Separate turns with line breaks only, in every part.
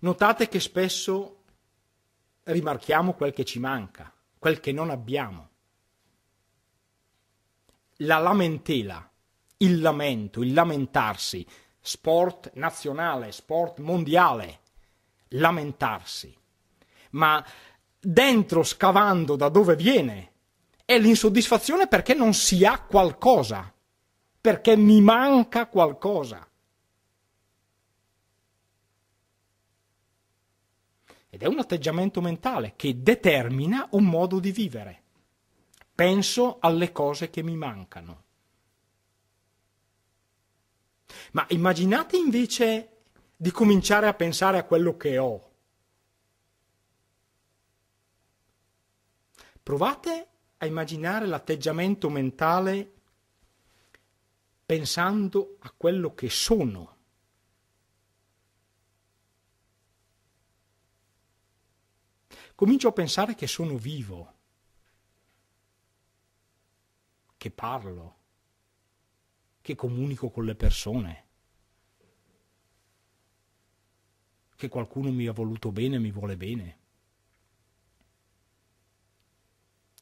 Notate che spesso rimarchiamo quel che ci manca, quel che non abbiamo. La lamentela, il lamento, il lamentarsi, sport nazionale, sport mondiale, lamentarsi. Ma dentro scavando da dove viene è l'insoddisfazione perché non si ha qualcosa, perché mi manca qualcosa. Ed è un atteggiamento mentale che determina un modo di vivere. Penso alle cose che mi mancano. Ma immaginate invece di cominciare a pensare a quello che ho. Provate a immaginare l'atteggiamento mentale pensando a quello che sono. comincio a pensare che sono vivo, che parlo, che comunico con le persone, che qualcuno mi ha voluto bene, e mi vuole bene,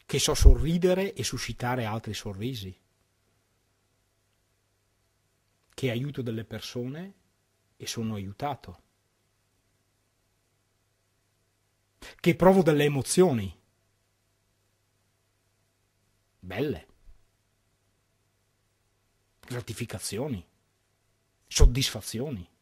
che so sorridere e suscitare altri sorrisi, che aiuto delle persone e sono aiutato. che provo delle emozioni. Belle. Gratificazioni. Soddisfazioni.